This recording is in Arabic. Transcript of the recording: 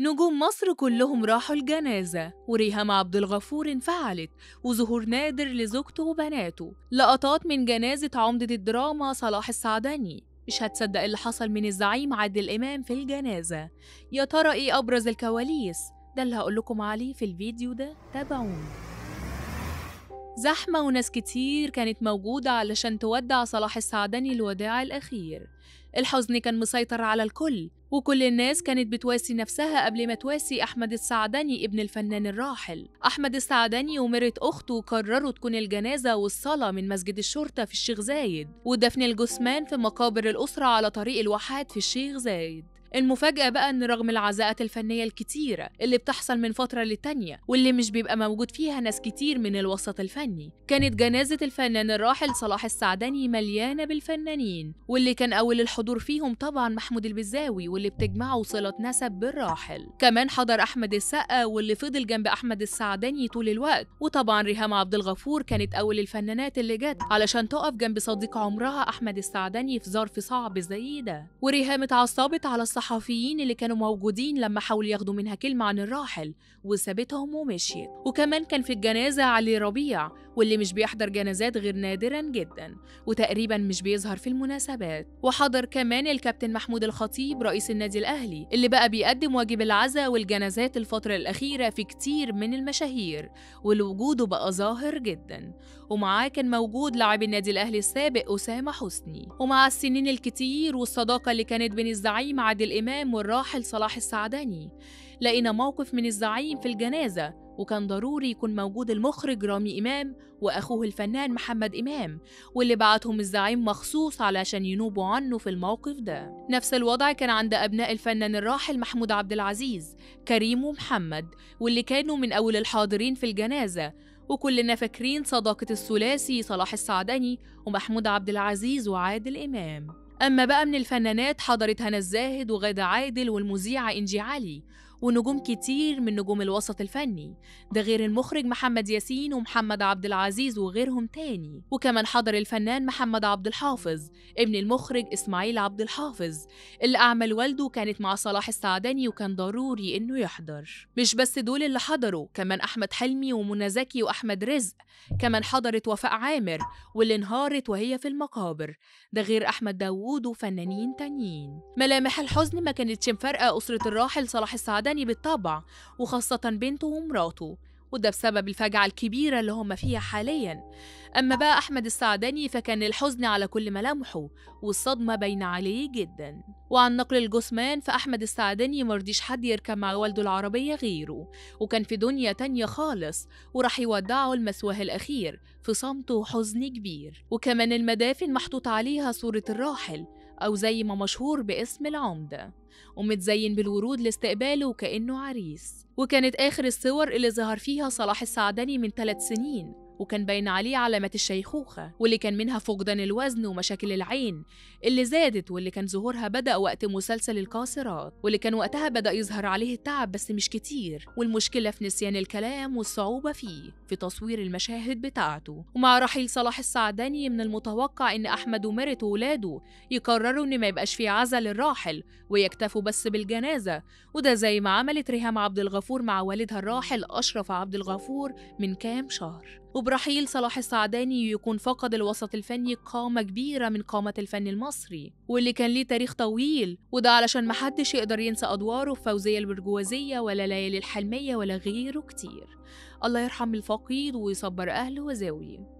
نجوم مصر كلهم راحوا الجنازة وريهام عبد الغفور انفعلت وظهور نادر لزوجته وبناته لقطات من جنازة عمدة الدراما صلاح السعدني مش هتصدق اللي حصل من الزعيم عادل إمام في الجنازة يا ترى إيه أبرز الكواليس ده اللي هقولكم عليه في الفيديو ده تابعوني زحمة وناس كتير كانت موجودة علشان تودع صلاح السعدني الوداع الأخير الحزن كان مسيطر على الكل وكل الناس كانت بتواسي نفسها قبل ما تواسي أحمد السعدني ابن الفنان الراحل أحمد السعدني ومرت أخته قرروا تكون الجنازة والصلاة من مسجد الشرطة في الشيخ زايد ودفن الجثمان في مقابر الأسرة على طريق الواحات في الشيخ زايد المفاجأة بقى إن رغم العزاءات الفنية الكتيرة اللي بتحصل من فترة للتانية واللي مش بيبقى موجود فيها ناس كتير من الوسط الفني كانت جنازة الفنان الراحل صلاح السعدني مليانة بالفنانين واللي كان أول الحضور فيهم طبعا محمود البزاوي واللي بتجمعه صلة نسب بالراحل كمان حضر أحمد السقا واللي فضل جنب أحمد السعدني طول الوقت وطبعا ريهام عبد الغفور كانت أول الفنانات اللي جت علشان تقف جنب صديق عمرها أحمد السعدني في ظرف صعب زي ده وريهام اتعصبت على الصحفيين اللي كانوا موجودين لما حاولوا ياخدوا منها كلمة عن الراحل وسابتهم ومشيت وكمان كان في الجنازة علي ربيع واللي مش بيحضر جنازات غير نادرا جدا وتقريبا مش بيظهر في المناسبات وحضر كمان الكابتن محمود الخطيب رئيس النادي الأهلي اللي بقى بيقدم واجب العزاء والجنازات الفترة الأخيرة في كتير من المشاهير ولوجوده بقى ظاهر جدا ومعاه كان موجود لاعب النادي الأهلي السابق أسامة حسني ومع السنين الكتير والصداقة اللي كانت بين الزعيم عادل إمام والراحل صلاح السعداني لقينا موقف من الزعيم في الجنازة وكان ضروري يكون موجود المخرج رامي إمام وأخوه الفنان محمد إمام واللي بعتهم الزعيم مخصوص علشان ينوبوا عنه في الموقف ده نفس الوضع كان عند أبناء الفنان الراحل محمود عبد العزيز كريم ومحمد واللي كانوا من أول الحاضرين في الجنازة وكلنا فاكرين صداقة الثلاثي صلاح السعدني ومحمود عبد العزيز وعادل إمام أما بقى من الفنانات حضرت هنا الزاهد وغادة عادل والمذيعة إنجي علي ونجوم كتير من نجوم الوسط الفني ده غير المخرج محمد ياسين ومحمد عبد العزيز وغيرهم تاني وكمان حضر الفنان محمد عبد الحافظ ابن المخرج إسماعيل عبد الحافظ اللي أعمل والده كانت مع صلاح السعداني وكان ضروري إنه يحضر مش بس دول اللي حضروا كمان أحمد حلمي ومنى زكي وأحمد رزق كمان حضرت وفاء عامر واللي انهارت وهي في المقابر ده غير أحمد داوود وفنانين تانيين ملامح الحزن ما كانتش مفارقة أسرة الراحل صلاح السعداني المدني بالطبع وخاصة بنته ومراته وده بسبب الفجعة الكبيرة اللي هم فيها حاليا أما بقى أحمد السعداني فكان الحزن على كل ملامحه والصدمة باينة عليه جدا وعن نقل الجثمان فأحمد السعداني مرضيش حد يركب مع والده العربية غيره وكان في دنيا تانية خالص وراح يودعه المسواه الأخير في صمت وحزن كبير وكمان المدافن محطوط عليها صورة الراحل أو زي ما مشهور باسم العمدة ومتزين بالورود لاستقباله وكأنه عريس وكانت آخر الصور اللي ظهر فيها صلاح السعدني من ثلاث سنين وكان باين عليه علامات الشيخوخة واللي كان منها فقدان الوزن ومشاكل العين اللي زادت واللي كان ظهورها بدأ وقت مسلسل القاصرات واللي كان وقتها بدأ يظهر عليه التعب بس مش كتير والمشكلة في نسيان الكلام والصعوبة فيه في تصوير المشاهد بتاعته ومع رحيل صلاح السعداني من المتوقع إن أحمد ومرت وولاده يقرروا إن ما يبقاش في عزا للراحل ويكتفوا بس بالجنازة وده زي ما عملت ريهام عبد الغفور مع والدها الراحل أشرف عبد الغفور من كام شهر وبرحيل صلاح السعداني يكون فقد الوسط الفني قامة كبيرة من قامة الفن المصري واللي كان ليه تاريخ طويل وده علشان محدش يقدر ينسى أدواره في فوزية البرجوازية ولا ليالي الحلمية ولا غيره كتير الله يرحم الفقيد ويصبر أهله وزاويه